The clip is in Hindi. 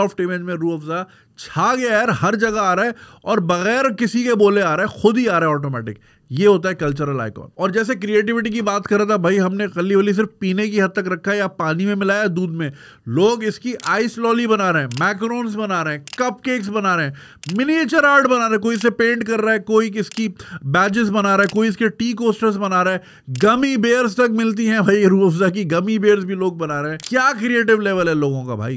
सॉफ्ट इमेज में रू अफजा छा गया है हर जगह आ रहा है और बगैर किसी के बोले आ रहा है खुद ही आ रहा है ऑटोमेटिक ये होता है कल्चरल आइकॉन और जैसे क्रिएटिविटी की बात कर रहा था भाई हमने कली वली सिर्फ पीने की हद तक रखा है या पानी में मिलाया दूध में लोग इसकी आइस लॉली बना रहे हैं मैक्रोन्स बना रहे हैं कप बना रहे हैं मिनिएचर आर्ट बना रहे हैं कोई इसे पेंट कर रहा है कोई किसकी बैजेस बना रहा है कोई इसके टी कोस्टर्स बना रहा है गमी बेयर्स तक मिलती हैं भाई रूफा की गमी बेयर्स भी लोग बना रहे हैं क्या क्रिएटिव लेवल है लोगों का भाई